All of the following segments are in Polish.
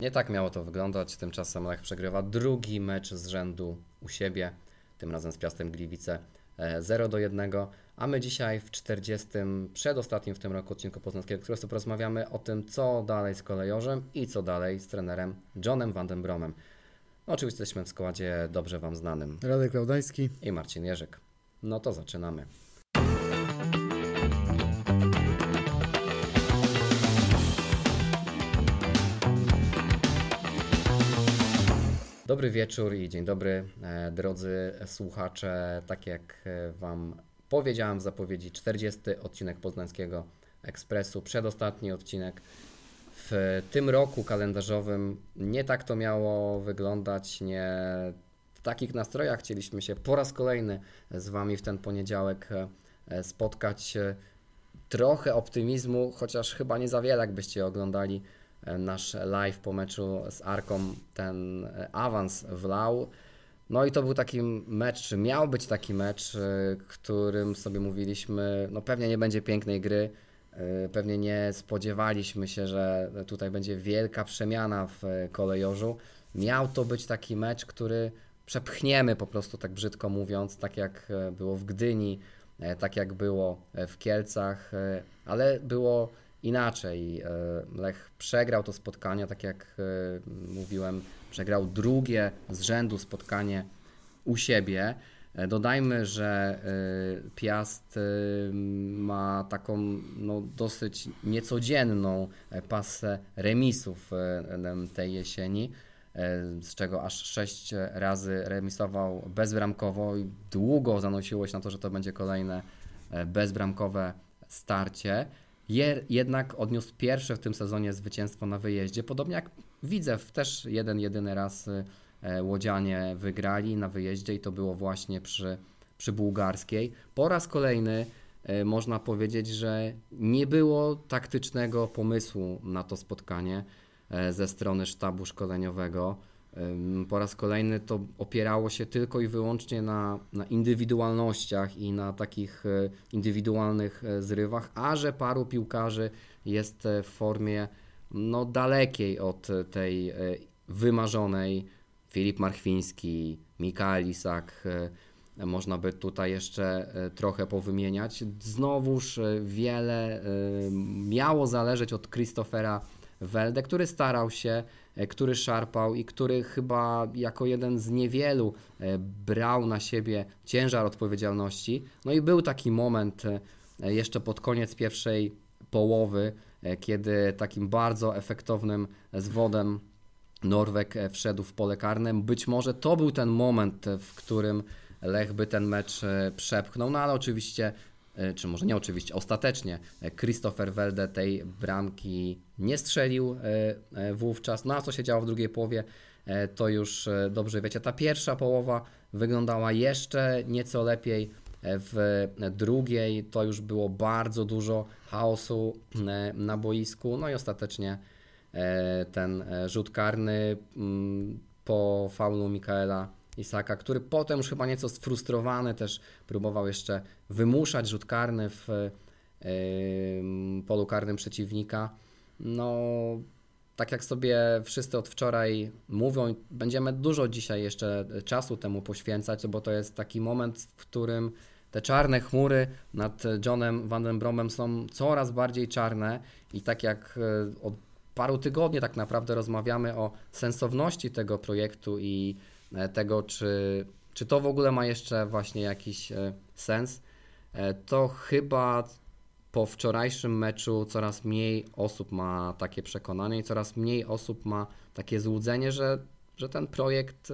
Nie tak miało to wyglądać, tymczasem Lech przegrywa drugi mecz z rzędu u siebie, tym razem z Piastem Gliwice 0 e, do 1, a my dzisiaj w 40. przedostatnim w tym roku odcinku Poznańskiego Ekspresu porozmawiamy o tym, co dalej z kolejorzem i co dalej z trenerem Johnem Van Den Bromem. No, oczywiście jesteśmy w składzie dobrze Wam znanym. Radek Klaudański i Marcin Jerzyk. No to zaczynamy. Dobry wieczór i dzień dobry, e, drodzy słuchacze. Tak jak e, Wam powiedziałem w zapowiedzi, 40. odcinek Poznańskiego Ekspresu, przedostatni odcinek w tym roku kalendarzowym. Nie tak to miało wyglądać, nie w takich nastrojach chcieliśmy się po raz kolejny z Wami w ten poniedziałek e, spotkać. Trochę optymizmu, chociaż chyba nie za wiele, jakbyście oglądali E, nasz live po meczu z Arką ten e, awans wlał. No i to był taki mecz, czy miał być taki mecz, e, którym sobie mówiliśmy, no pewnie nie będzie pięknej gry, pewnie nie spodziewaliśmy się, że tutaj będzie wielka przemiana w kolejorzu. Miał to być taki mecz, który przepchniemy po prostu, tak brzydko mówiąc, tak jak było w Gdyni, tak jak było w Kielcach, ale było inaczej. E, Lech przegrał to spotkanie, tak jak e, mówiłem, przegrał drugie z rzędu spotkanie u siebie. E, dodajmy, że Piast ma taką no, dosyć niecodzienną pasę remisów tej jesieni, z czego aż sześć razy remisował bezbramkowo i długo zanosiło się na to, że to będzie kolejne bezbramkowe starcie. Je, jednak odniósł pierwsze w tym sezonie zwycięstwo na wyjeździe. Podobnie jak Widzew, też jeden, jedyny raz y, e, Łodzianie wygrali na wyjeździe i to było właśnie przy, przy Bułgarskiej. Po raz kolejny e, można powiedzieć, że nie było taktycznego pomysłu na to spotkanie e, ze strony sztabu szkoleniowego po raz kolejny to opierało się tylko i wyłącznie na, na indywidualnościach i na takich e, indywidualnych e, zrywach, a że paru piłkarzy jest e, w formie no, dalekiej od tej wymarzonej. Filip Marchwiński, Mikael Isak, można by tutaj jeszcze trochę powymieniać. Znowuż wiele miało zależeć od Christophera Weldę, który starał się, e, który szarpał i który chyba jako jeden z niewielu e, brał na siebie ciężar odpowiedzialności. No i był taki moment e, jeszcze pod koniec pierwszej połowy, kiedy takim bardzo efektownym zwodem Norwek wszedł w pole karne. Być może to był ten moment, w którym Lech by ten mecz przepchnął, no ale oczywiście E, czy może nie oczywiście, ostatecznie e, Christopher Welde tej bramki nie strzelił e, wówczas. No a co się działo w drugiej połowie, to już dobrze wiecie. Ta pierwsza połowa wyglądała jeszcze nieco lepiej. W drugiej to już było bardzo dużo chaosu na boisku, no i ostatecznie ten rzut karny mm, po faulu Mikaela Isaka, który potem już chyba nieco sfrustrowany też próbował jeszcze wymuszać rzut karny w e, polu karnym przeciwnika. No, tak jak sobie wszyscy od wczoraj mówią, będziemy dużo dzisiaj jeszcze czasu temu poświęcać, bo to jest taki moment, w którym te czarne chmury nad Johnem Van den Bromem są coraz bardziej czarne i tak jak e, od paru tygodni tak naprawdę rozmawiamy o sensowności tego projektu i E, tego, czy, czy to w ogóle ma jeszcze właśnie jakiś e, sens, e, to chyba po wczorajszym meczu coraz mniej osób ma takie przekonanie i coraz mniej osób ma takie złudzenie, że, że ten projekt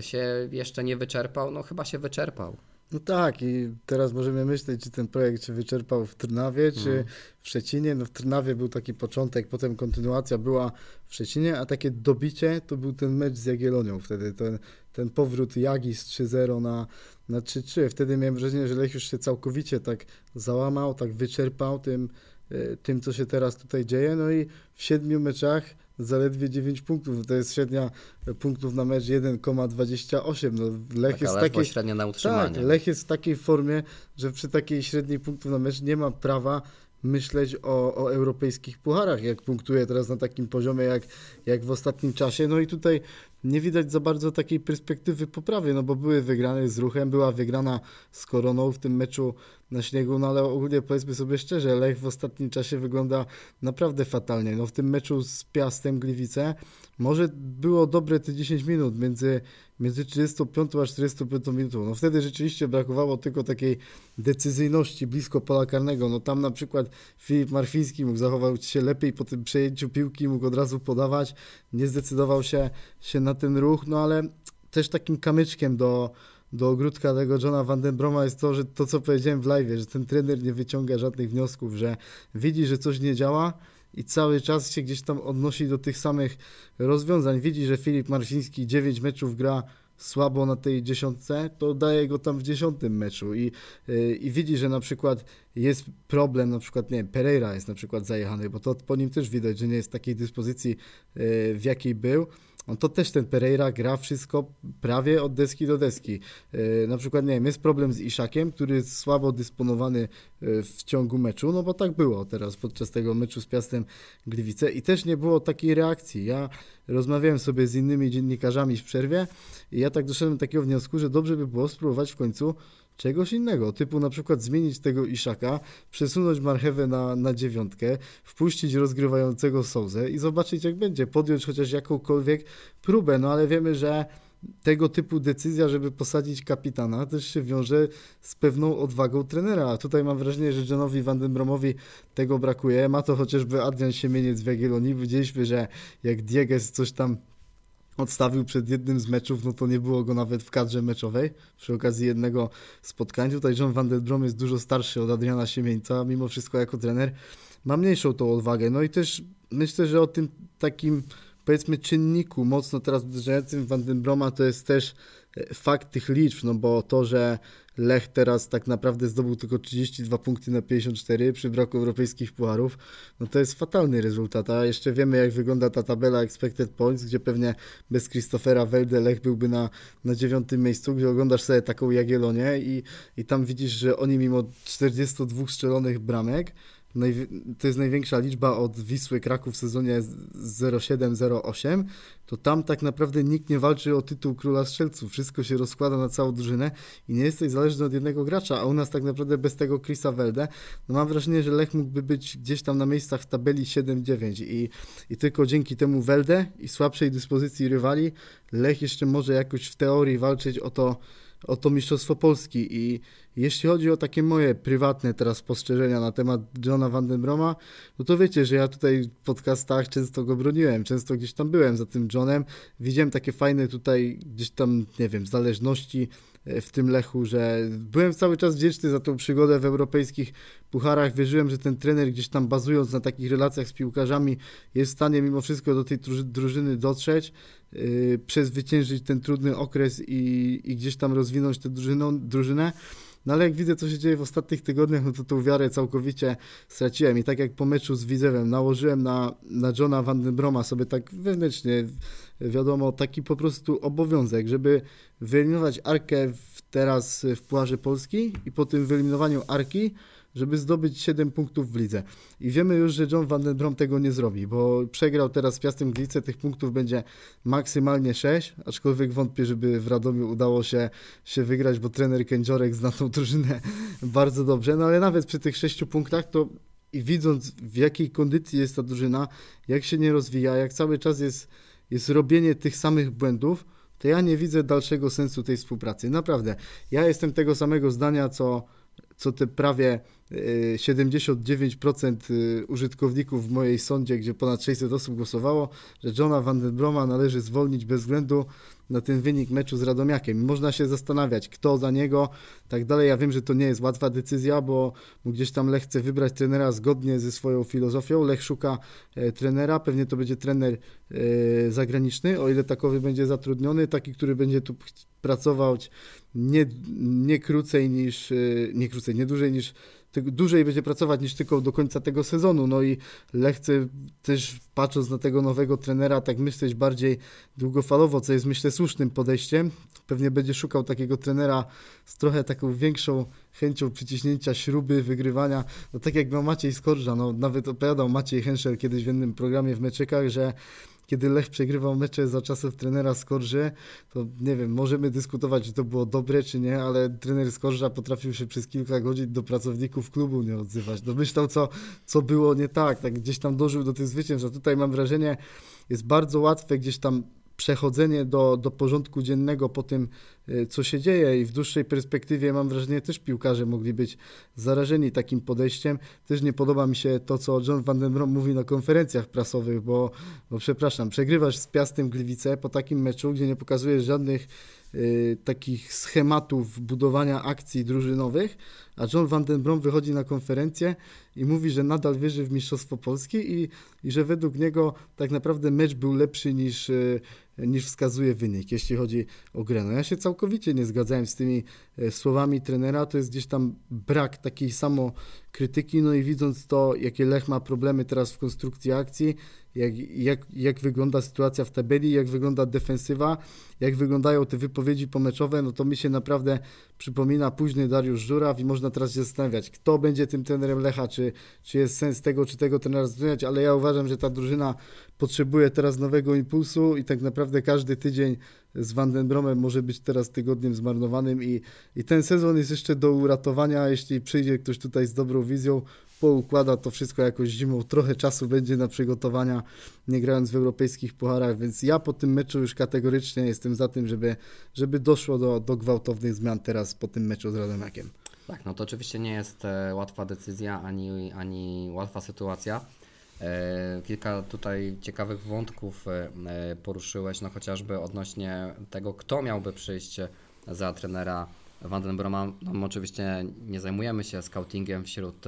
się jeszcze nie wyczerpał. No chyba się wyczerpał. No tak, i teraz możemy myśleć, czy ten projekt się wyczerpał w Trnawie, czy mhm. w Szczecinie. No w Trnawie był taki początek, potem kontynuacja była w Szczecinie, a takie dobicie to był ten mecz z Jagielonią wtedy, ten, ten powrót Jagi z 3-0 na, na 3-3. Wtedy miałem wrażenie, że Lech już się całkowicie tak załamał, tak wyczerpał tym, e, tym, co się teraz tutaj dzieje. No i w siedmiu meczach zaledwie 9 punktów. To jest średnia punktów na mecz 1,28. No, Lech tak, jest takiej, na utrzymanie. Tak, Lech jest w takiej formie, że przy takiej średniej punktów na mecz nie ma prawa myśleć o, o europejskich pucharach, jak punktuje teraz na takim poziomie jak, jak w ostatnim czasie. No i tutaj nie widać za bardzo takiej perspektywy poprawy, no bo były wygrane z ruchem, była wygrana z koroną w tym meczu na śniegu, no ale ogólnie powiedzmy sobie szczerze, Lech w ostatnim czasie wygląda naprawdę fatalnie. No w tym meczu z Piastem Gliwice może było dobre te 10 minut między, między 35 a 45 minutą. No wtedy rzeczywiście brakowało tylko takiej decyzyjności blisko pola karnego. No tam na przykład Filip Marfiński mógł zachować się lepiej po tym przejęciu piłki, mógł od razu podawać, nie zdecydował się, się na na ten ruch, no ale też takim kamyczkiem do, do ogródka tego Johna Van Den Broma jest to, że to co powiedziałem w live, że ten trener nie wyciąga żadnych wniosków, że widzi, że coś nie działa i cały czas się gdzieś tam odnosi do tych samych rozwiązań. Widzi, że Filip Marciński 9 meczów gra słabo na tej dziesiątce, to daje go tam w dziesiątym meczu i, yy, i widzi, że na przykład jest problem, na przykład, nie wiem, Pereira jest na przykład zajechany, bo to po nim też widać, że nie jest w takiej dyspozycji, yy, w jakiej był on no to też ten Pereira gra wszystko prawie od deski do deski. E, na przykład, nie wiem, jest problem z Iszakiem, który jest słabo dysponowany e, w ciągu meczu, no bo tak było teraz podczas tego meczu z Piastem Gliwice i też nie było takiej reakcji. Ja rozmawiałem sobie z innymi dziennikarzami w przerwie i ja tak doszedłem do takiego wniosku, że dobrze by było spróbować w końcu czegoś innego, typu na przykład zmienić tego Iszaka, przesunąć marchewę na, na dziewiątkę, wpuścić rozgrywającego Souza i zobaczyć jak będzie, podjąć chociaż jakąkolwiek próbę, no ale wiemy, że tego typu decyzja, żeby posadzić kapitana, też się wiąże z pewną odwagą trenera. A tutaj mam wrażenie, że Johnowi Van den Bromowi tego brakuje. Ma to chociażby Adrian Siemieniec w Jagiellonii. Widzieliśmy, że jak Dieges coś tam odstawił przed jednym z meczów, no to nie było go nawet w kadrze meczowej przy okazji jednego spotkania. Tutaj John van der Brom jest dużo starszy od Adriana Siemieńca, mimo wszystko jako trener ma mniejszą tą odwagę. No i też myślę, że o tym takim powiedzmy czynniku mocno teraz uderzającym Van den Broma to jest też e, fakt tych liczb, no bo to, że Lech teraz tak naprawdę zdobył tylko 32 punkty na 54 przy braku europejskich pucharów, no to jest fatalny rezultat, a jeszcze wiemy jak wygląda ta tabela expected points, gdzie pewnie bez Christophera Welde Lech byłby na, na dziewiątym miejscu, gdzie oglądasz sobie taką Jagiellonię i, i tam widzisz, że oni mimo 42 strzelonych bramek, to jest największa liczba od Wisły Kraków w sezonie 07-08, to tam tak naprawdę nikt nie walczy o tytuł króla strzelców. Wszystko się rozkłada na całą drużynę i nie jesteś zależny od jednego gracza, a u nas tak naprawdę bez tego Chrisa Welde, no mam wrażenie, że Lech mógłby być gdzieś tam na miejscach w tabeli 7-9 i, i tylko dzięki temu Welde i słabszej dyspozycji rywali Lech jeszcze może jakoś w teorii walczyć o to o to Mistrzostwo Polski. I jeśli chodzi o takie moje prywatne teraz spostrzeżenia na temat Johna Van den Broma, no to wiecie, że ja tutaj w podcastach często go broniłem, często gdzieś tam byłem za tym Johnem. Widziałem takie fajne tutaj gdzieś tam, nie wiem, zależności E, w tym Lechu, że byłem cały czas wdzięczny za tą przygodę w europejskich pucharach. Wierzyłem, że ten trener gdzieś tam bazując na takich relacjach z piłkarzami jest w stanie mimo wszystko do tej drużyny dotrzeć, yy, przezwyciężyć ten trudny okres i, i gdzieś tam rozwinąć tę drużyną, drużynę. No ale jak widzę, co się dzieje w ostatnich tygodniach, no to tą wiarę całkowicie straciłem. I tak jak po meczu z Widzewem nałożyłem na, na Johna Van den Broma sobie tak wewnętrznie wiadomo, taki po prostu obowiązek, żeby wyeliminować Arkę w, teraz w Pucharze Polski i po tym wyeliminowaniu Arki, żeby zdobyć 7 punktów w lidze. I wiemy już, że John Van Den Brom tego nie zrobi, bo przegrał teraz z Piastem Gliwice, tych punktów będzie maksymalnie 6, aczkolwiek wątpię, żeby w Radomiu udało się, się wygrać, bo trener Kędziorek zna tą drużynę bardzo dobrze, no ale nawet przy tych 6 punktach to i widząc w jakiej kondycji jest ta drużyna, jak się nie rozwija, jak cały czas jest jest robienie tych samych błędów, to ja nie widzę dalszego sensu tej współpracy. Naprawdę, ja jestem tego samego zdania, co, co te prawie 79% y, y, użytkowników w mojej sądzie, gdzie ponad 600 osób głosowało, że Johna Vandenbroma należy zwolnić bez względu na ten wynik meczu z Radomiakiem. Można się zastanawiać, kto za niego, tak dalej. Ja wiem, że to nie jest łatwa decyzja, bo gdzieś tam Lech chce wybrać trenera zgodnie ze swoją filozofią. Lech szuka e, trenera, pewnie to będzie trener e, zagraniczny, o ile takowy będzie zatrudniony, taki, który będzie tu pracował nie, nie krócej niż, e, nie krócej, nie dłużej niż dłużej będzie pracować niż tylko do końca tego sezonu. No i Lechce też patrząc na tego nowego trenera, tak myśleć bardziej długofalowo, co jest myślę słusznym podejściem. Pewnie będzie szukał takiego trenera z trochę taką większą chęcią przyciśnięcia śruby, wygrywania. No tak jak miał Maciej Skorża, no nawet opowiadał Maciej Henszel kiedyś w jednym programie w meczykach, że kiedy Lech przegrywał mecze za czasów trenera Skorży, to nie wiem, możemy dyskutować, czy to było dobre, czy nie, ale trener Skorża potrafił się przez kilka godzin do pracowników klubu nie odzywać. Domyślał, no, co, co było nie tak, tak gdzieś tam dążył do tych zwycięstw. A tutaj mam wrażenie, jest bardzo łatwe gdzieś tam przechodzenie do, do porządku dziennego po tym, e, co się dzieje i w dłuższej perspektywie mam wrażenie też piłkarze mogli być zarażeni takim podejściem. Też nie podoba mi się to, co John van den Brom mówi na konferencjach prasowych, bo, bo przepraszam, przegrywasz z Piastem Gliwice po takim meczu, gdzie nie pokazujesz żadnych y, takich schematów budowania akcji drużynowych, a John van den Brom wychodzi na konferencję i mówi, że nadal wierzy w Mistrzostwo Polski i, i że według niego tak naprawdę mecz był lepszy niż y, niż wskazuje wynik, jeśli chodzi o grę. No ja się całkowicie nie zgadzałem z tymi e, słowami trenera, to jest gdzieś tam brak takiej samo krytyki, no i widząc to, jakie Lech ma problemy teraz w konstrukcji akcji, jak, jak, jak wygląda sytuacja w tabeli, jak wygląda defensywa, jak wyglądają te wypowiedzi pomeczowe, no to mi się naprawdę przypomina późny Dariusz Żuraw i można teraz się zastanawiać, kto będzie tym trenerem Lecha, czy, czy jest sens tego, czy tego trenera zmieniać, ale ja uważam, że ta drużyna potrzebuje teraz nowego impulsu i tak naprawdę każdy tydzień z Van den Bromem może być teraz tygodniem zmarnowanym i, i ten sezon jest jeszcze do uratowania, jeśli przyjdzie ktoś tutaj z dobrą wizją, poukłada to wszystko jakoś zimą, trochę czasu będzie na przygotowania, nie grając w europejskich pucharach, więc ja po tym meczu już kategorycznie jestem za tym, żeby, żeby doszło do, do gwałtownych zmian teraz po tym meczu z Radomiakiem. Tak, no to oczywiście nie jest e, łatwa decyzja ani, ani łatwa sytuacja. E, kilka tutaj ciekawych wątków e, e, poruszyłeś, no chociażby odnośnie tego, kto miałby przyjść za trenera Vandenbroma. No, oczywiście nie zajmujemy się scoutingiem wśród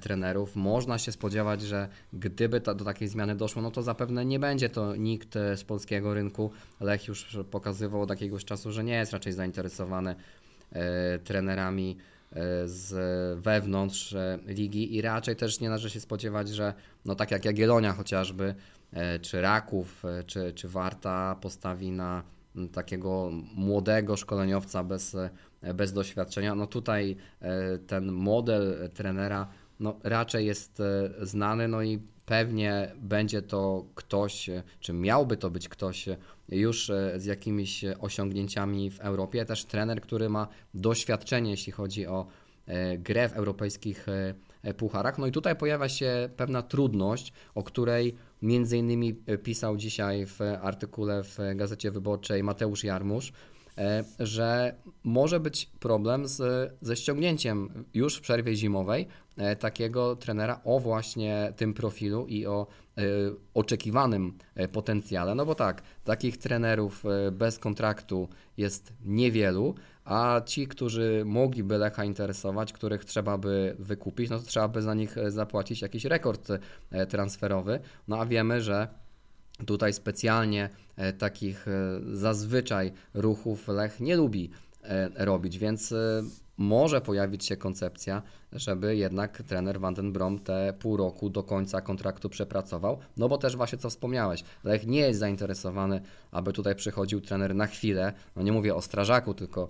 trenerów. Można się spodziewać, że gdyby ta, do takiej zmiany doszło, no to zapewne nie będzie to nikt z polskiego rynku. Lech już pokazywał od jakiegoś czasu, że nie jest raczej zainteresowany trenerami E, z wewnątrz e, ligi i raczej też nie należy się spodziewać, że no tak jak Jagiellonia chociażby, e, czy Raków, czy, czy Warta postawi na takiego młodego szkoleniowca bez, bez doświadczenia. No tutaj ten model trenera no raczej jest znany, no i pewnie będzie to ktoś, czy miałby to być ktoś już e, z jakimiś osiągnięciami w Europie, też trener, który ma doświadczenie, jeśli chodzi o e, grę w europejskich e, pucharach. No i tutaj pojawia się pewna trudność, o której między innymi pisał dzisiaj w artykule w Gazecie Wyborczej Mateusz Jarmusz, E, że może być problem z, ze ściągnięciem już w przerwie zimowej e, takiego trenera o właśnie tym profilu i o e, oczekiwanym potencjale. No bo tak, takich trenerów bez kontraktu jest niewielu, a ci, którzy mogliby Lecha interesować, których trzeba by wykupić, no to trzeba by za nich zapłacić jakiś rekord transferowy. No a wiemy, że Tutaj specjalnie e, takich e, zazwyczaj ruchów Lech nie lubi e, robić, więc może pojawić się koncepcja, żeby jednak trener Vandenbrom te pół roku do końca kontraktu przepracował, no bo też właśnie co wspomniałeś, Lech nie jest zainteresowany, aby tutaj przychodził trener na chwilę, no nie mówię o strażaku, tylko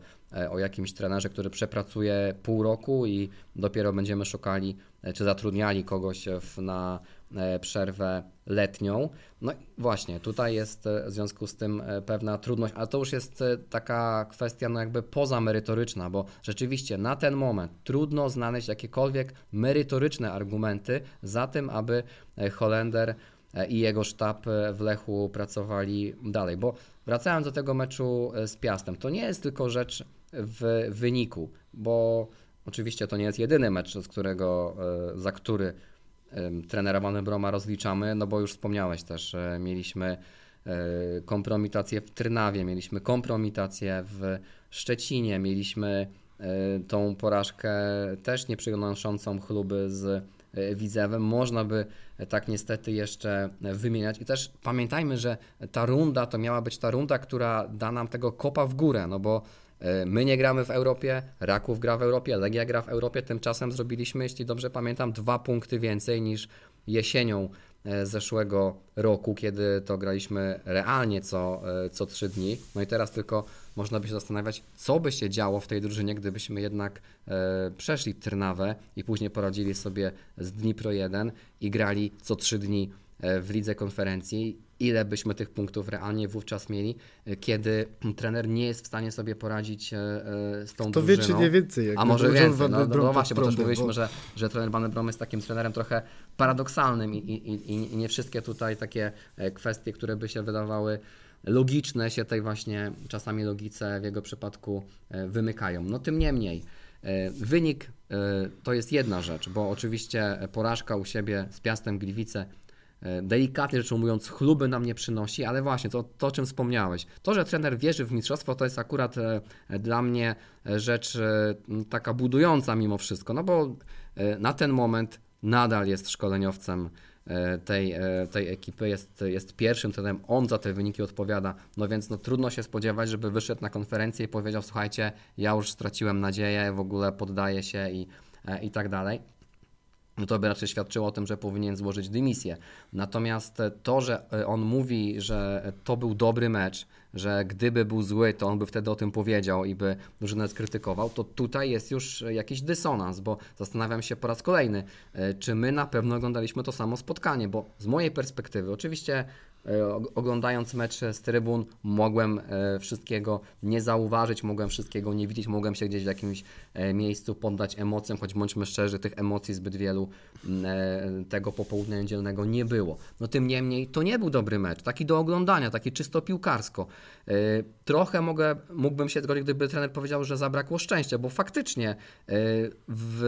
o jakimś trenerze, który przepracuje pół roku i dopiero będziemy szukali czy zatrudniali kogoś w, na E, przerwę letnią. No właśnie, tutaj jest e, w związku z tym e, pewna trudność, ale to już jest taka kwestia no jakby pozamerytoryczna, bo rzeczywiście na ten moment trudno znaleźć jakiekolwiek merytoryczne argumenty za tym, aby Holender i jego sztab w Lechu pracowali dalej, bo wracając do tego meczu z Piastem, to nie jest tylko rzecz w wyniku, bo oczywiście to nie jest jedyny mecz, z którego, za który trenera Broma rozliczamy, no bo już wspomniałeś też, mieliśmy e, kompromitację w Trynawie, mieliśmy kompromitację w Szczecinie, mieliśmy e, tą porażkę też nieprzynoszącą chluby z e, Widzewem. Można by tak niestety jeszcze wymieniać. I też pamiętajmy, że ta runda to miała być ta runda, która da nam tego kopa w górę, no bo E, my nie gramy w Europie, Raków gra w Europie, Legia gra w Europie. Tymczasem zrobiliśmy, jeśli dobrze pamiętam, dwa punkty więcej niż jesienią e, zeszłego roku, kiedy to graliśmy realnie co, e, co trzy dni. No i teraz tylko można by się zastanawiać, co by się działo w tej drużynie, gdybyśmy jednak e, przeszli Trnawę i później poradzili sobie z Dnipro 1 i grali co trzy dni w lidze konferencji ile byśmy tych punktów realnie wówczas mieli, e, kiedy trener nie jest w stanie sobie poradzić e, e, z tą to drużyną. To wie, nie więcej. Jak a może więcej, no, no, no właśnie, bo też mówiliśmy, bo... że, że trener Van Brom jest takim trenerem trochę paradoksalnym i, i, i nie wszystkie tutaj takie kwestie, które by się wydawały logiczne, się tej właśnie czasami logice w jego przypadku wymykają. No tym niemniej, wynik to jest jedna rzecz, bo oczywiście porażka u siebie z Piastem Gliwice E, delikatnie rzecz ujmując, chluby nam nie przynosi, ale właśnie to, to, o czym wspomniałeś. To, że trener wierzy w mistrzostwo, to jest akurat e, dla mnie e, rzecz taka budująca mimo wszystko, no bo na ten moment nadal jest szkoleniowcem tej, tej ekipy, jest, jest pierwszym trenerem, on za te wyniki odpowiada, no więc no, trudno się spodziewać, żeby wyszedł na konferencję i powiedział, słuchajcie, ja już straciłem nadzieję, w ogóle poddaję się i, i tak dalej no to by raczej świadczyło o tym, że powinien złożyć dymisję. Natomiast to, że e, on mówi, że to był dobry mecz, że gdyby był zły, to on by wtedy o tym powiedział i by drużynę skrytykował, to tutaj jest już jakiś dysonans, bo zastanawiam się po raz kolejny, e, czy my na pewno oglądaliśmy to samo spotkanie, bo z mojej perspektywy, oczywiście E, oglądając mecz z trybun, mogłem e, wszystkiego nie zauważyć, mogłem wszystkiego nie widzieć, mogłem się gdzieś w jakimś e, miejscu poddać emocjom, choć bądźmy szczerzy, tych emocji zbyt wielu tego popołudnia niedzielnego nie było. No tym niemniej to nie był dobry mecz, taki do oglądania, taki czysto piłkarsko. E, trochę mogę, mógłbym się zgodzić, gdyby trener powiedział, że zabrakło szczęścia, bo faktycznie e, w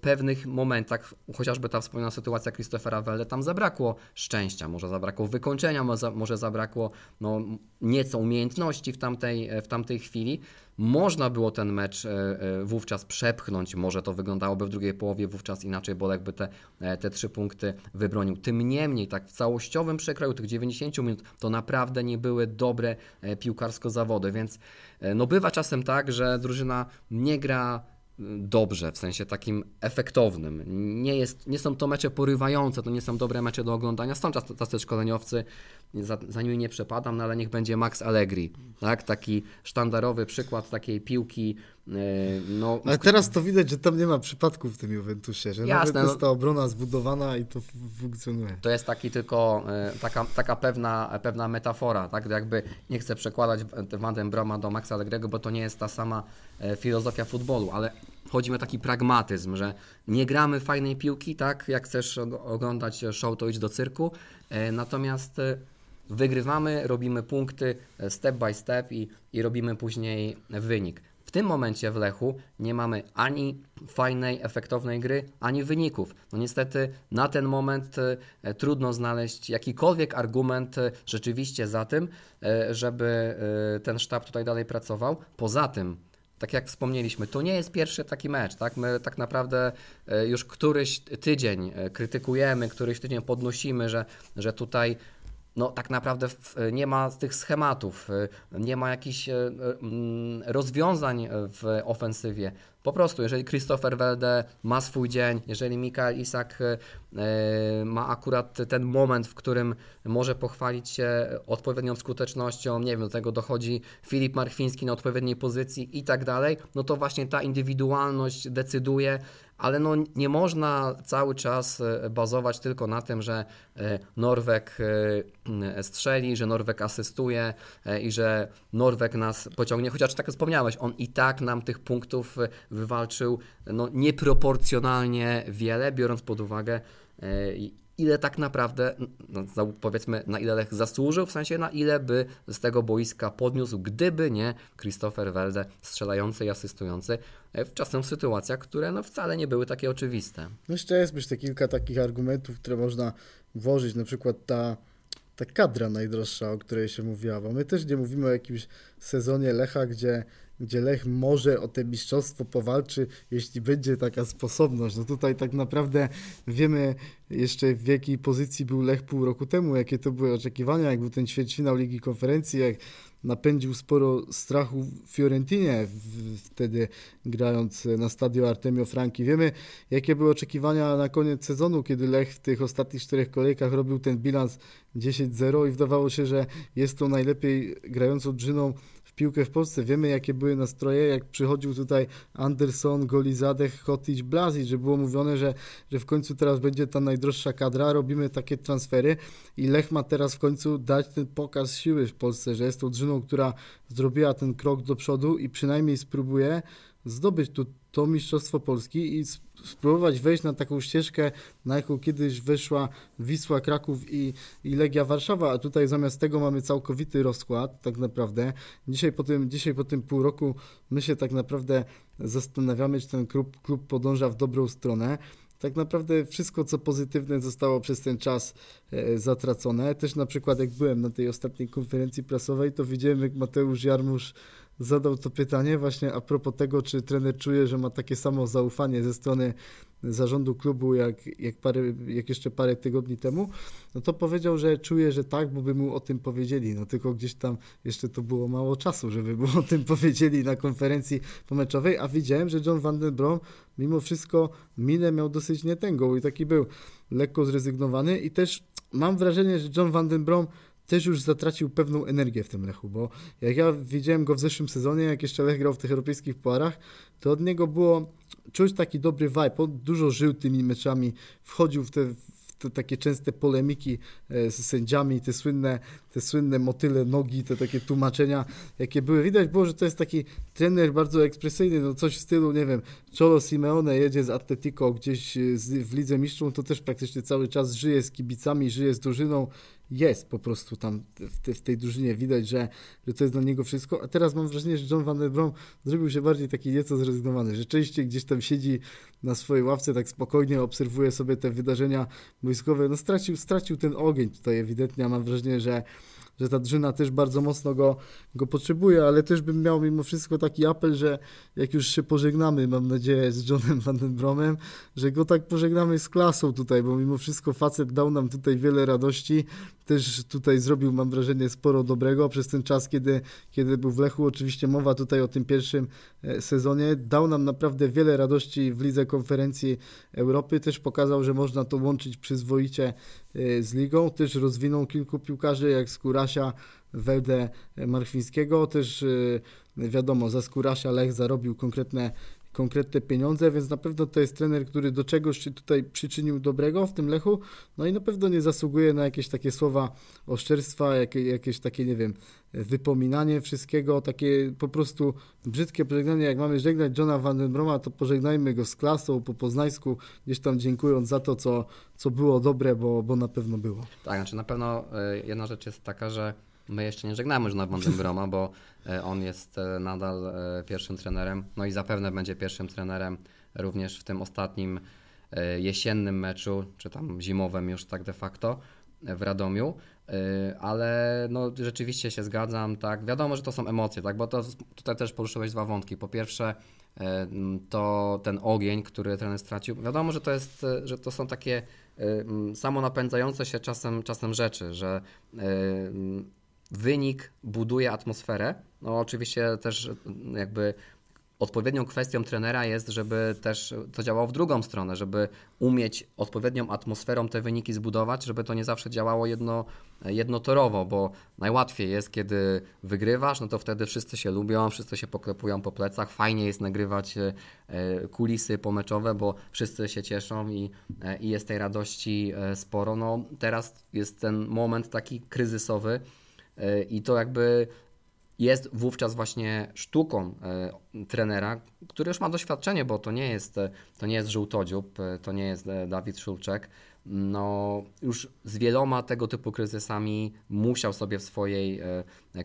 pewnych momentach, chociażby ta wspomniana sytuacja Christophera Welle, tam zabrakło szczęścia, może zabrakło wykończenia, może zabrakło no, nieco umiejętności w tamtej, w tamtej chwili. Można było ten mecz e, e, wówczas przepchnąć, może to wyglądałoby w drugiej połowie wówczas inaczej, bo jakby te, e, te trzy punkty wybronił. Tym niemniej, tak w całościowym przekroju tych 90 minut to naprawdę nie były dobre piłkarsko zawody, więc no bywa czasem tak, że drużyna nie gra dobrze, w sensie takim efektownym. Nie, jest, nie są to mecze porywające, to nie są dobre mecze do oglądania. Są tacy szkoleniowcy, za, za nie przepadam, no ale niech będzie Max Allegri, tak? Taki sztandarowy przykład takiej piłki. E, no, ale no teraz to widać, że tam nie ma przypadków w tym Juventusie, że Jasne, nawet jest no. ta obrona zbudowana i to funkcjonuje. To jest taki tylko e, taka, taka pewna, pewna metafora, tak? Jakby nie chcę przekładać Van Broma do Maxa Allegrego, bo to nie jest ta sama e, filozofia futbolu, ale chodzi mi o taki pragmatyzm, że nie gramy fajnej piłki, tak? Jak chcesz oglądać show, to idź do cyrku. Natomiast Wygrywamy, robimy punkty e, step by step i, i robimy później wynik. W tym momencie w Lechu nie mamy ani fajnej, efektownej gry, ani wyników. No niestety na ten moment e, trudno znaleźć jakikolwiek argument e, rzeczywiście za tym, żeby ten sztab tutaj dalej pracował. Poza tym, tak jak wspomnieliśmy, to nie jest pierwszy taki mecz, tak? My tak naprawdę już któryś tydzień krytykujemy, któryś tydzień podnosimy, że, że tutaj no, tak naprawdę e, nie ma tych schematów, e, nie ma jakichś e, rozwiązań w ofensywie. Po prostu, jeżeli Christopher Welde ma swój dzień, jeżeli Mikael Isak ma akurat ten moment, w którym może pochwalić się odpowiednią skutecznością, nie wiem, do tego dochodzi Filip Marchwiński na odpowiedniej pozycji i tak dalej, no to właśnie ta indywidualność decyduje, ale no nie można cały czas e, bazować tylko na tym, że e, Norwek e, strzeli, że Norwek asystuje i że Norwek nas pociągnie, chociaż tak wspomniałeś, on i tak nam tych punktów wywalczył no, nieproporcjonalnie wiele, biorąc pod uwagę ile tak naprawdę, no, powiedzmy, na ile Lech zasłużył, w sensie na ile by z tego boiska podniósł, gdyby nie Christopher Welde strzelający i asystujący e, w czasem w sytuacjach, które no, wcale nie były takie oczywiste. No jeszcze jest myślę kilka takich argumentów, które można włożyć, na przykład ta ta kadra najdroższa, o której się mówiła, bo my też nie mówimy o jakimś sezonie Lecha, gdzie gdzie Lech może o te mistrzostwo powalczy, jeśli będzie taka sposobność. No tutaj tak naprawdę wiemy jeszcze w jakiej pozycji był Lech pół roku temu, jakie to były oczekiwania, jak był ten ćwierćfinał Ligi Konferencji, jak napędził sporo strachu Fiorentinie wtedy grając na stadio Artemio Franki. Wiemy, jakie były oczekiwania na koniec sezonu, kiedy Lech w tych ostatnich czterech kolejkach robił ten bilans 10-0 i wydawało się, że jest to najlepiej grającą drzyną piłkę w Polsce. Wiemy, jakie były nastroje, jak przychodził tutaj Anderson, Golizadech, Kotić Blazic, że było mówione, że, że w końcu teraz będzie ta najdroższa kadra, robimy takie transfery i Lech ma teraz w końcu dać ten pokaz siły w Polsce, że jest tą drużyną, która zrobiła ten krok do przodu i przynajmniej spróbuje zdobyć tu to Mistrzostwo Polski i spróbować wejść na taką ścieżkę, na jaką kiedyś weszła Wisła, Kraków i, i Legia Warszawa, a tutaj zamiast tego mamy całkowity rozkład tak naprawdę. Dzisiaj po tym, dzisiaj po tym pół roku my się tak naprawdę zastanawiamy, czy ten klub, klub podąża w dobrą stronę tak naprawdę wszystko, co pozytywne, zostało przez ten czas e, zatracone. Też na przykład, jak byłem na tej ostatniej konferencji prasowej, to widziałem, jak Mateusz Jarmusz zadał to pytanie właśnie a propos tego, czy trener czuje, że ma takie samo zaufanie ze strony zarządu klubu jak, jak, parę, jak jeszcze parę tygodni temu, no to powiedział, że czuje, że tak, bo by mu o tym powiedzieli. No tylko gdzieś tam jeszcze to było mało czasu, żeby mu o tym powiedzieli na konferencji pomeczowej, a widziałem, że John van den Brom mimo wszystko minę miał dosyć nietęgą i taki był lekko zrezygnowany i też mam wrażenie, że John van den Brom też już zatracił pewną energię w tym Lechu, bo jak ja widziałem go w zeszłym sezonie, jak jeszcze Lech grał w tych europejskich puarach, to od niego było czuć taki dobry vibe, on dużo żył tymi meczami, wchodził w te te takie częste polemiki e, z sędziami, te słynne, te słynne motyle nogi, te takie tłumaczenia, jakie były. Widać było, że to jest taki trener bardzo ekspresyjny, no coś w stylu, nie wiem, Cholo Simeone jedzie z Atletico gdzieś e, w Lidze Mistrzów, to też praktycznie cały czas żyje z kibicami, żyje z drużyną, jest po prostu tam w, te, w tej drużynie. Widać, że, że to jest dla niego wszystko. A teraz mam wrażenie, że John Van Der Brom zrobił się bardziej taki nieco zrezygnowany. Rzeczywiście gdzieś tam siedzi na swojej ławce, tak spokojnie obserwuje sobie te wydarzenia wojskowe. No stracił, stracił ten ogień tutaj ewidentnie. A mam wrażenie, że że ta drzyna też bardzo mocno go, go potrzebuje, ale też bym miał mimo wszystko taki apel, że jak już się pożegnamy, mam nadzieję, z Johnem Vandenbromem, że go tak pożegnamy z klasą tutaj, bo mimo wszystko facet dał nam tutaj wiele radości, też tutaj zrobił, mam wrażenie, sporo dobrego przez ten czas, kiedy, kiedy był w Lechu. Oczywiście mowa tutaj o tym pierwszym e, sezonie. Dał nam naprawdę wiele radości w lidze konferencji Europy. Też pokazał, że można to łączyć przyzwoicie Y, z ligą. Też rozwinął kilku piłkarzy, jak Skurasia, Weldę Marchwińskiego. Też y, wiadomo, za Skurasia Lech zarobił konkretne konkretne pieniądze, więc na pewno to jest trener, który do czegoś się tutaj przyczynił dobrego w tym Lechu, no i na pewno nie zasługuje na jakieś takie słowa oszczerstwa, jakieś, jakieś takie, nie wiem, wypominanie wszystkiego, takie po prostu brzydkie pożegnanie, jak mamy żegnać Johna Vandenbroma, to pożegnajmy go z klasą po poznańsku, gdzieś tam dziękując za to, co, co było dobre, bo, bo na pewno było. Tak, znaczy na pewno y, jedna rzecz jest taka, że My jeszcze nie żegnamy już Normandem Broma, bo e, on jest e, nadal e, pierwszym trenerem, no i zapewne będzie pierwszym trenerem również w tym ostatnim jesiennym meczu, czy tam zimowym już tak de facto w Radomiu, ale no, rzeczywiście się zgadzam, tak, wiadomo, że to są emocje, tak, bo to, tutaj też poruszyłeś dwa wątki. Po pierwsze, to ten ogień, który trener stracił, wiadomo, że to jest, że to są takie samonapędzające się czasem, czasem rzeczy, że wynik buduje atmosferę. No oczywiście też jakby odpowiednią kwestią trenera jest, żeby też to działało w drugą stronę, żeby umieć odpowiednią atmosferą te wyniki zbudować, żeby to nie zawsze działało jedno, jednotorowo, bo najłatwiej jest, kiedy wygrywasz, no to wtedy wszyscy się lubią, wszyscy się poklepują po plecach, fajnie jest nagrywać e, kulisy pomeczowe, bo wszyscy się cieszą i, e, i jest tej radości e, sporo. No teraz jest ten moment taki kryzysowy, i to jakby jest wówczas właśnie sztuką e, trenera, który już ma doświadczenie, bo to nie jest, to nie jest żółtodziób, e, to nie jest e, Dawid Szulczek. No, już z wieloma tego typu kryzysami musiał sobie w swojej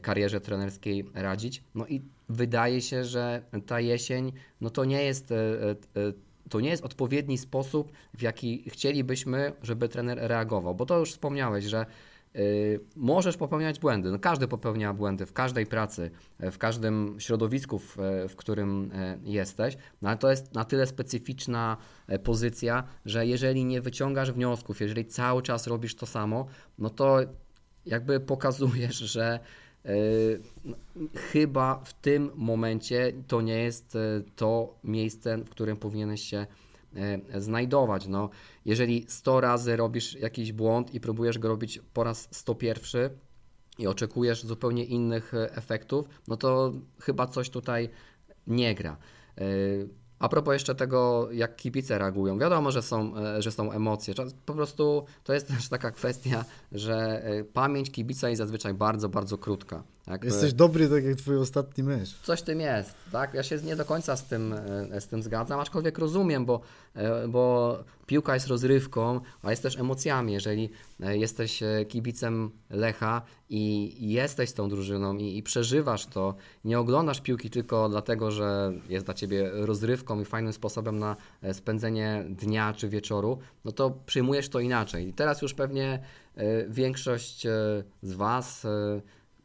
karierze trenerskiej radzić. No i wydaje się, że ta jesień, no to nie jest to nie jest odpowiedni sposób, w jaki chcielibyśmy, żeby trener reagował, bo to już wspomniałeś, że Y, możesz popełniać błędy. No każdy popełnia błędy w każdej pracy, e, w każdym środowisku, w, e, w którym e, jesteś, no ale to jest na tyle specyficzna pozycja, że jeżeli nie wyciągasz wniosków, jeżeli cały czas robisz to samo, no to jakby pokazujesz, że no, chyba w tym momencie to nie jest to miejsce, w którym powinieneś się E, znajdować. No, jeżeli 100 razy robisz jakiś błąd i próbujesz go robić po raz 101 i oczekujesz zupełnie innych e, efektów, no to chyba coś tutaj nie gra. E, a propos jeszcze tego, jak kibice reagują. Wiadomo, że są, e, że są emocje. Po prostu to jest też taka kwestia, że e, pamięć kibica jest zazwyczaj bardzo, bardzo krótka. Jakby... Jesteś dobry, tak jak twój ostatni mecz. Coś tym jest, tak? Ja się nie do końca z tym, e, z tym zgadzam, aczkolwiek rozumiem, bo, bo piłka jest rozrywką, a jest też emocjami. Jeżeli e, jesteś e, kibicem Lecha i jesteś tą drużyną i, i, przeżywasz to, nie oglądasz piłki tylko dlatego, że jest dla ciebie rozrywką i fajnym sposobem na e, spędzenie dnia czy wieczoru, no to przyjmujesz to inaczej. I teraz już pewnie większość z Was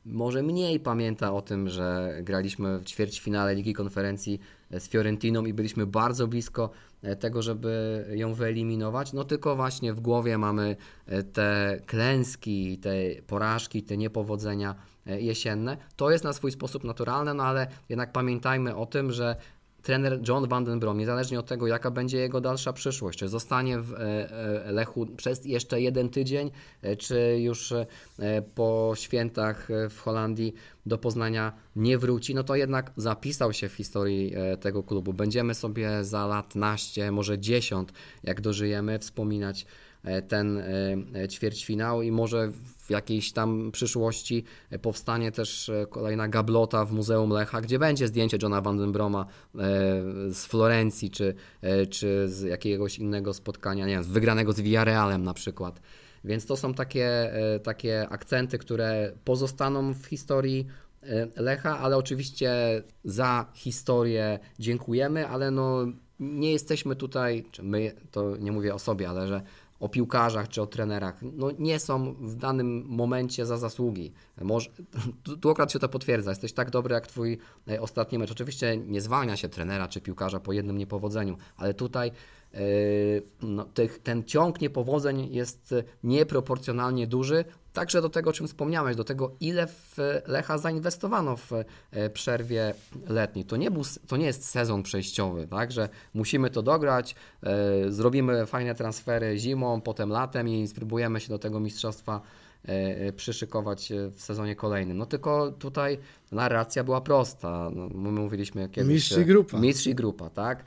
może mniej pamięta o tym, że graliśmy w ćwierćfinale Ligi Konferencji z Fiorentiną i byliśmy bardzo blisko E, tego, żeby ją wyeliminować, no tylko właśnie w głowie mamy e, te klęski, te porażki, te niepowodzenia e, jesienne. To jest na swój sposób naturalne, no ale jednak pamiętajmy o tym, że trener John Van Den Brom, niezależnie od tego, jaka będzie jego dalsza przyszłość, czy zostanie w e, e, Lechu przez jeszcze jeden tydzień, e, czy już po świętach w Holandii do Poznania nie wróci, no to jednak zapisał się w historii tego klubu. Będziemy sobie za lat naście, może dziesiąt, jak dożyjemy, wspominać ten ćwierćfinał i może w jakiejś tam przyszłości e, powstanie też e, kolejna gablota w Muzeum Lecha, gdzie będzie zdjęcie Johna Vandenbroma e, z Florencji czy, czy z jakiegoś innego spotkania, nie wiem, wygranego z Villarealem na przykład. Więc to są takie, takie akcenty, które pozostaną w historii Lecha, ale oczywiście za historię dziękujemy, ale no nie jesteśmy tutaj, czy my, to nie mówię o sobie, ale że o piłkarzach czy o trenerach, no nie są w danym momencie za zasługi. Może, tu akurat się to potwierdza, jesteś tak dobry jak twój e, ostatni mecz. Oczywiście nie zwalnia się trenera czy piłkarza po jednym niepowodzeniu, ale tutaj e, no, tych, ten ciąg niepowodzeń jest e, nieproporcjonalnie duży Także do tego, o czym wspomniałeś, do tego, ile w Lecha zainwestowano w e, przerwie letniej. To nie, był, to nie jest sezon przejściowy, tak, że musimy to dograć, e, zrobimy fajne transfery zimą, potem latem i spróbujemy się do tego mistrzostwa e, przyszykować w sezonie kolejnym. No tylko tutaj narracja była prosta. No, my mówiliśmy kiedyś... Mistrz i grupa. Mistrz i grupa, tak?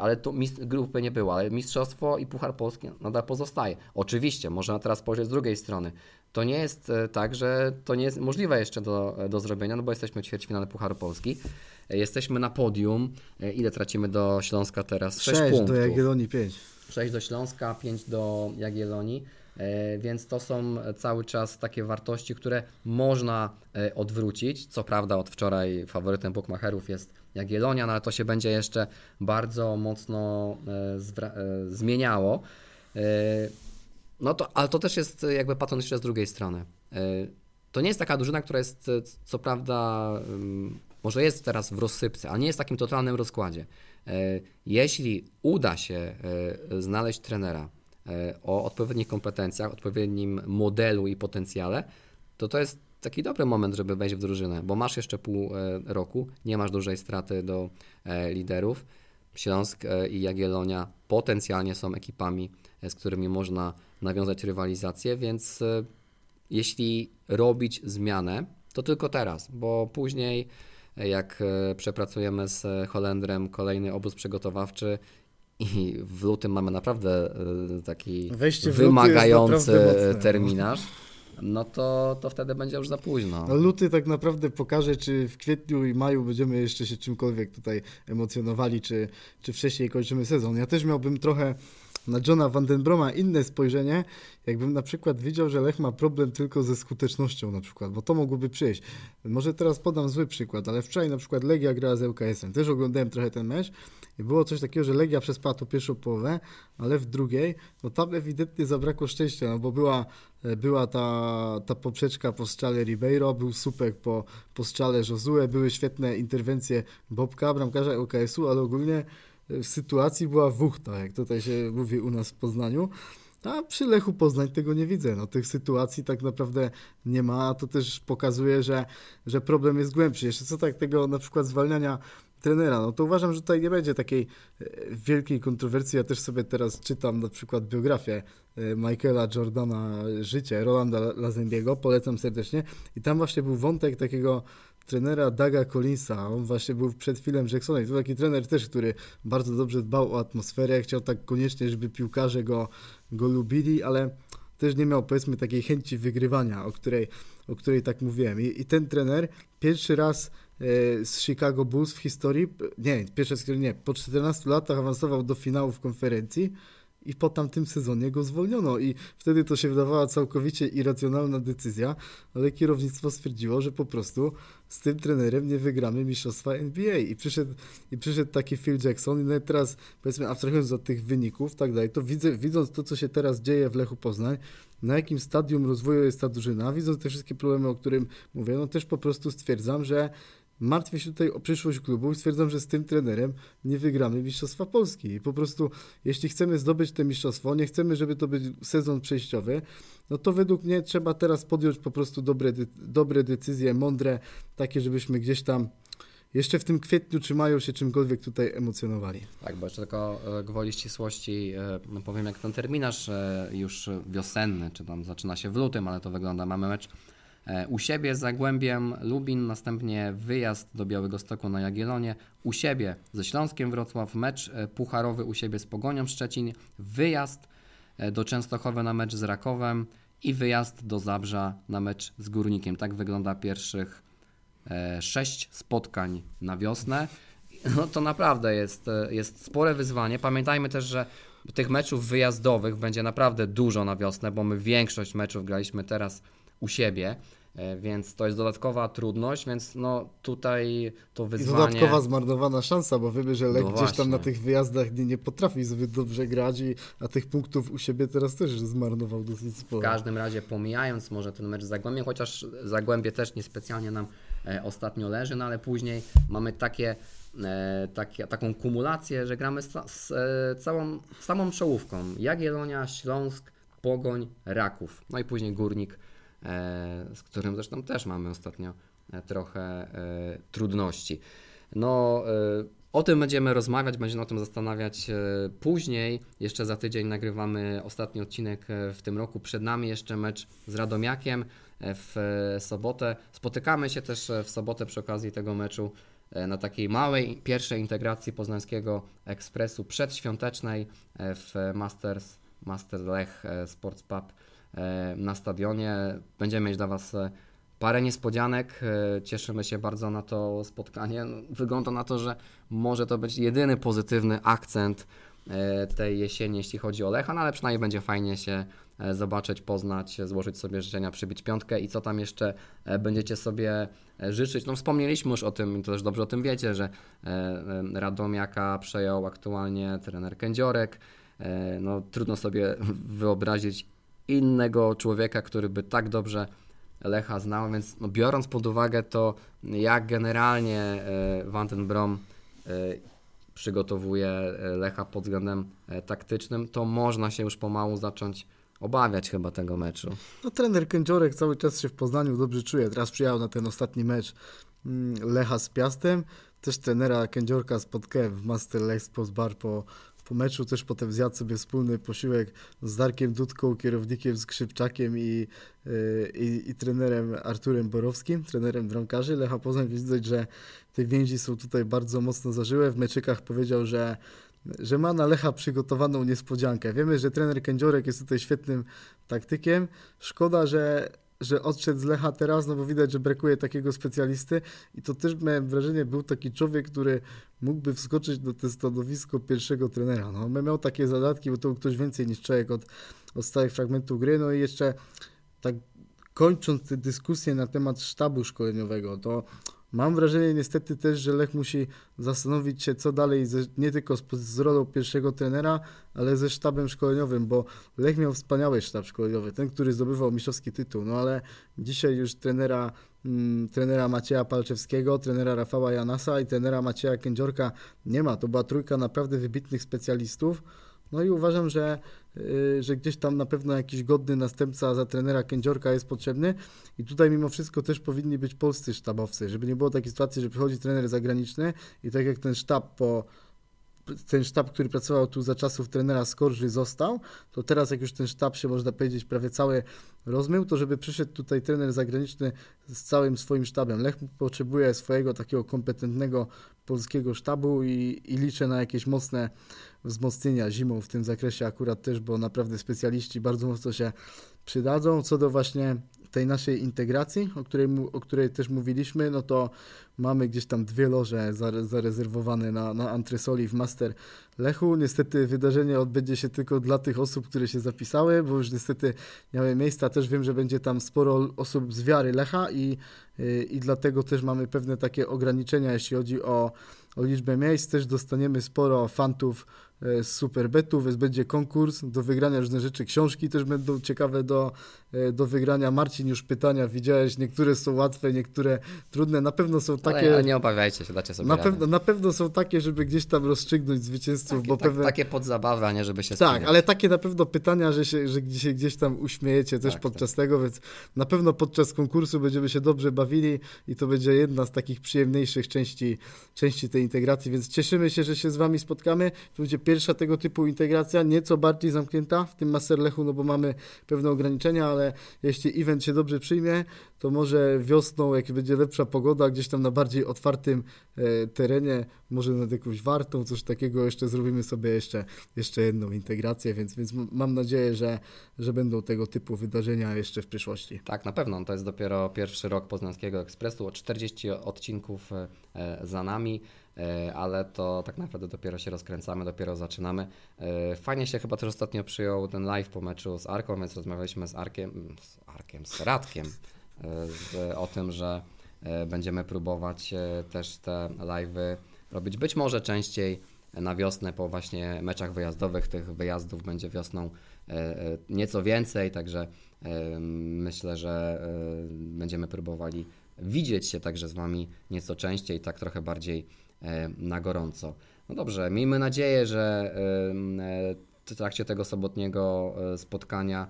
Ale tu grupy nie było, ale mistrzostwo i Puchar Polski nadal pozostaje. Oczywiście, można teraz spojrzeć z drugiej strony to nie jest e, tak, że to nie jest możliwe jeszcze do, e, do zrobienia, no bo jesteśmy w ćwierćfinale Pucharu Polski. E, jesteśmy na podium. Ile tracimy do Śląska teraz? 6, 6 punktów. do Jagiellonii 5. 6 do Śląska, 5 do Jagiellonii. Więc to są cały czas takie wartości, które można odwrócić. Co prawda od wczoraj faworytem bookmacherów jest Jagiellonia, no ale to się będzie jeszcze bardzo mocno zmieniało. No to, ale to też jest e, jakby paton jeszcze z drugiej strony. E, to nie jest taka drużyna, która jest e, co prawda, może jest teraz w rozsypce, ale nie jest w takim totalnym rozkładzie. Jeśli uda się znaleźć trenera o odpowiednich kompetencjach, odpowiednim modelu i potencjale, to to jest taki dobry moment, żeby wejść w drużynę, bo masz jeszcze pół roku, nie masz dużej straty do liderów. Śląsk i Jagiellonia potencjalnie są ekipami z którymi można nawiązać rywalizację, więc e, jeśli robić zmianę, to tylko teraz, bo później e, jak e, przepracujemy z Holendrem kolejny obóz przygotowawczy i w lutym mamy naprawdę taki Wejście wymagający naprawdę no. terminarz no to, to wtedy będzie już za późno. No, luty tak naprawdę pokaże, czy w kwietniu i maju będziemy jeszcze się czymkolwiek tutaj emocjonowali, czy, czy wcześniej kończymy sezon. Ja też miałbym trochę na Johna Vandenbroma inne spojrzenie, jakbym na przykład widział, że Lech ma problem tylko ze skutecznością na przykład, bo to mogłoby przyjść. Może teraz podam zły przykład, ale wczoraj na przykład Legia grała z lks em Też oglądałem trochę ten mecz i było coś takiego, że Legia przespała tu pierwszą połowę, ale w drugiej, no tam ewidentnie zabrakło szczęścia, no bo była, e, była ta, ta poprzeczka po strzale Ribeiro, był supek po, po strzale Josue, były świetne interwencje Bobka, bramkarza lks u ale ogólnie w sytuacji była wuchta, jak tutaj się mówi u nas w Poznaniu. A przy Lechu Poznań tego nie widzę. No, tych sytuacji tak naprawdę nie ma, a to też pokazuje, że, że problem jest głębszy. Jeszcze co tak tego na przykład zwalniania trenera, no to uważam, że tutaj nie będzie takiej e, wielkiej kontrowersji. Ja też sobie teraz czytam na przykład biografię e, Michaela Jordana Życie, Rolanda Lazembiego, polecam serdecznie. I tam właśnie był wątek takiego trenera Daga Collinsa, on właśnie był przed chwilą Jacksonem to taki trener też, który bardzo dobrze dbał o atmosferę, chciał tak koniecznie, żeby piłkarze go, go lubili, ale też nie miał powiedzmy takiej chęci wygrywania, o której, o której tak mówiłem. I, i ten trener pierwszy raz e, z Chicago Bulls w historii, nie, pierwszy raz, nie, po 14 latach awansował do finału w konferencji, i po tamtym sezonie go zwolniono i wtedy to się wydawała całkowicie irracjonalna decyzja, ale kierownictwo stwierdziło, że po prostu z tym trenerem nie wygramy mistrzostwa NBA i przyszedł, i przyszedł taki Phil Jackson no i nawet teraz powiedzmy abstrahując od tych wyników tak dalej, to widzę, widząc to co się teraz dzieje w Lechu Poznań, na jakim stadium rozwoju jest ta drużyna, widząc te wszystkie problemy, o którym mówię, no też po prostu stwierdzam, że Martwię się tutaj o przyszłość klubu i stwierdzam, że z tym trenerem nie wygramy Mistrzostwa Polski. I po prostu, jeśli chcemy zdobyć to mistrzostwo, nie chcemy, żeby to był sezon przejściowy, no to według mnie trzeba teraz podjąć po prostu dobre, dobre decyzje, mądre, takie, żebyśmy gdzieś tam jeszcze w tym kwietniu trzymają się czymkolwiek tutaj emocjonowali. Tak, bo jeszcze tylko e, gwoli ścisłości e, no powiem, jak ten terminarz e, już wiosenny, czy tam zaczyna się w lutym, ale to wygląda, mamy mecz E, u siebie z Zagłębiem Lubin, następnie wyjazd do Białego Stoku na Jagiellonie, u siebie ze Śląskiem Wrocław, mecz e, pucharowy u siebie z Pogonią Szczecin, wyjazd e, do Częstochowy na mecz z Rakowem i wyjazd do Zabrza na mecz z Górnikiem. Tak wygląda pierwszych sześć spotkań na wiosnę. No to naprawdę jest, jest spore wyzwanie. Pamiętajmy też, że tych meczów wyjazdowych będzie naprawdę dużo na wiosnę, bo my większość meczów graliśmy teraz u siebie. E, więc to jest dodatkowa trudność, więc no tutaj to wyzwanie... I dodatkowa zmarnowana szansa, bo wiemy, że no Lech no gdzieś tam na tych wyjazdach nie, nie potrafi sobie dobrze grać, i, a tych punktów u siebie teraz też zmarnował dosyć sporo. W każdym razie pomijając może ten mecz z Zagłębiem, chociaż Zagłębie też niespecjalnie nam e, ostatnio leży, no ale później mamy takie, e, taką kumulację, że gramy z, z całą, samą czołówką. Jagiellonia, Śląsk, Pogoń, Raków, no i później Górnik E, z którym zresztą też mamy ostatnio e, trochę e, trudności. No, o tym będziemy rozmawiać, będziemy o tym zastanawiać później. Jeszcze za tydzień nagrywamy ostatni odcinek w tym roku. Przed nami jeszcze mecz z Radomiakiem w sobotę. Spotykamy się też w sobotę przy okazji tego meczu na takiej małej pierwszej integracji Poznańskiego Ekspresu przedświątecznej w Masters, Master Lech Sports Pub E, na stadionie. Będziemy mieć dla Was e, parę niespodzianek. E, cieszymy się bardzo na to spotkanie. No, wygląda na to, że może to być jedyny pozytywny akcent tej jesieni, jeśli chodzi o Lechan, ale przynajmniej będzie fajnie się zobaczyć, poznać, złożyć sobie życzenia, przybić piątkę i co tam jeszcze będziecie sobie życzyć. No wspomnieliśmy już o tym, to też dobrze o tym wiecie, że Radomiaka przejął aktualnie trener Kędziorek. No, trudno sobie wyobrazić innego człowieka, który by tak dobrze Lecha znał, więc no, biorąc pod uwagę to, jak generalnie e, Van den Brom e, przygotowuje e, Lecha pod względem taktycznym, to można się już pomału zacząć obawiać chyba tego meczu. No trener Kędziorek cały czas się w Poznaniu dobrze czuje. Teraz przyjechał na ten ostatni mecz mm, Lecha z Piastem. Też trenera Kędziorka spotkałem w Master Lex Bar po, po meczu też potem zjadł sobie wspólny posiłek z Darkiem Dudką, kierownikiem Skrzypczakiem i, y, i, i trenerem Arturem Borowskim, trenerem bramkarzy Lecha Poznań. Widać, że te więzi są tutaj bardzo mocno zażyłe. W meczykach powiedział, że że ma na Lecha przygotowaną niespodziankę. Wiemy, że trener Kędziorek jest tutaj świetnym taktykiem. Szkoda, że że odszedł z Lecha teraz, no bo widać, że brakuje takiego specjalisty i to też miałem wrażenie, był taki człowiek, który mógłby wskoczyć do te stanowisko pierwszego trenera. No, miał takie zadatki, bo to był ktoś więcej niż człowiek od, od stałych fragmentów gry, no i jeszcze tak kończąc tę dyskusję na temat sztabu szkoleniowego, to Mam wrażenie niestety też, że Lech musi zastanowić się, co dalej, ze, nie tylko z, z rolą pierwszego trenera, ale ze sztabem szkoleniowym, bo Lech miał wspaniały sztab szkoleniowy, ten, który zdobywał mistrzowski tytuł, no ale dzisiaj już trenera, mm, trenera Macieja Palczewskiego, trenera Rafała Janasa i trenera Macieja Kędziorka nie ma. To była trójka naprawdę wybitnych specjalistów, no i uważam, że, y, że gdzieś tam na pewno jakiś godny następca za trenera Kędziorka jest potrzebny i tutaj mimo wszystko też powinni być polscy sztabowcy, żeby nie było takiej sytuacji, że przychodzi trener zagraniczny i tak jak ten sztab po ten sztab, który pracował tu za czasów trenera Skorży został, to teraz jak już ten sztab się można powiedzieć prawie cały rozmył, to żeby przyszedł tutaj trener zagraniczny z całym swoim sztabem. Lech potrzebuje swojego takiego kompetentnego polskiego sztabu i, i liczę na jakieś mocne wzmocnienia zimą w tym zakresie akurat też, bo naprawdę specjaliści bardzo mocno się przydadzą. Co do właśnie tej naszej integracji, o której, o której też mówiliśmy, no to mamy gdzieś tam dwie loże zarezerwowane na, na antresoli w Master Lechu. Niestety wydarzenie odbędzie się tylko dla tych osób, które się zapisały, bo już niestety miały miejsca. Też wiem, że będzie tam sporo osób z wiary Lecha i, y, i dlatego też mamy pewne takie ograniczenia, jeśli chodzi o, o liczbę miejsc. Też dostaniemy sporo fantów E, z superbetów, więc będzie konkurs do wygrania różne rzeczy, książki też będą ciekawe do, e, do wygrania. Marcin, już pytania widziałeś, niektóre są łatwe, niektóre trudne, na pewno są takie... Ale nie obawiajcie się, dacie sobie na, pewno, na pewno są takie, żeby gdzieś tam rozstrzygnąć zwycięzców, takie, bo tak, pewne... Takie zabawę, a nie żeby się spiniać. Tak, ale takie na pewno pytania, że się, że się gdzieś tam uśmiejecie też tak, tak. podczas tak. tego, więc na pewno podczas konkursu będziemy się dobrze bawili i to będzie jedna z takich przyjemniejszych części, części tej integracji, więc cieszymy się, że się z Wami spotkamy. To będzie pierwsza tego typu integracja, nieco bardziej zamknięta w tym Masterlechu, no bo mamy pewne ograniczenia, ale jeśli event się dobrze przyjmie, to może wiosną, jak będzie lepsza pogoda, gdzieś tam na bardziej otwartym e, terenie, może nad jakąś wartą, coś takiego, jeszcze zrobimy sobie jeszcze, jeszcze jedną integrację, więc, więc mam nadzieję, że, że będą tego typu wydarzenia jeszcze w przyszłości. Tak, na pewno. To jest dopiero pierwszy rok Poznańskiego Ekspresu, 40 odcinków e, za nami. E, ale to tak naprawdę dopiero się rozkręcamy, dopiero zaczynamy. E, fajnie się chyba też ostatnio przyjął ten live po meczu z Arką, więc rozmawialiśmy z Arkiem, z Arkiem, z Radkiem e, z, o tym, że będziemy próbować też te live'y robić być może częściej na wiosnę po właśnie meczach wyjazdowych. Tych wyjazdów będzie wiosną nieco więcej, także myślę, że będziemy próbowali widzieć się także z Wami nieco częściej, tak trochę bardziej E, na gorąco. No dobrze, miejmy nadzieję, że e, w trakcie tego sobotniego e, spotkania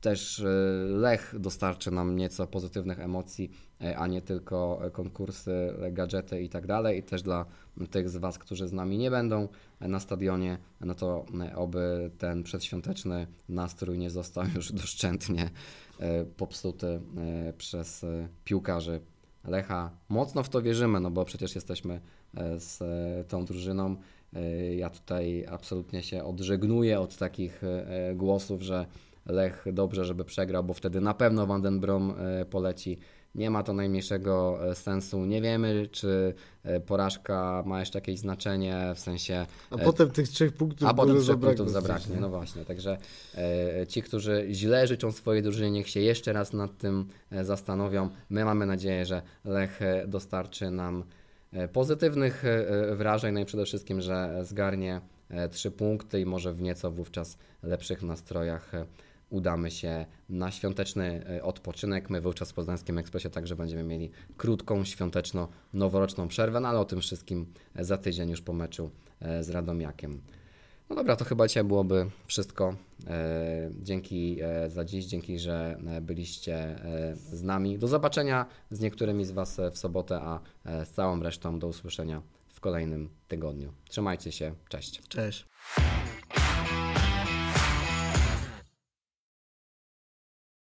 też Lech dostarczy nam nieco pozytywnych emocji, a nie tylko konkursy, gadżety i tak dalej. I też dla tych z Was, którzy z nami nie będą na stadionie, no to oby ten przedświąteczny nastrój nie został już doszczętnie popsuty przez piłkarzy Lecha. Mocno w to wierzymy, no bo przecież jesteśmy e, z e, tą drużyną. E, ja tutaj absolutnie się odżegnuję od takich głosów, że Lech dobrze, żeby przegrał, bo wtedy na pewno Vandenbrom poleci. Nie ma to najmniejszego e, sensu. Nie wiemy, czy e, porażka ma jeszcze jakieś znaczenie w sensie. A e, potem tych trzech punktów A potem trzech punktów zabraknie. No właśnie, także ci, którzy źle życzą swojej drużynie, niech się jeszcze raz nad tym zastanowią. My mamy nadzieję, że Lech dostarczy nam pozytywnych wrażeń, no i przede wszystkim, że zgarnie trzy punkty i może w nieco wówczas lepszych nastrojach udamy się na świąteczny e, odpoczynek. My wówczas w Poznańskim Ekspresie także będziemy mieli krótką, świąteczno-noworoczną przerwę, no ale o tym wszystkim e, za tydzień już po meczu e, z Radomiakiem. No dobra, to chyba dzisiaj byłoby wszystko. Dzięki za dziś, dzięki, że byliście z nami. Do zobaczenia z niektórymi z Was w sobotę, a z całą resztą do usłyszenia w kolejnym tygodniu. Trzymajcie się, cześć. Cześć.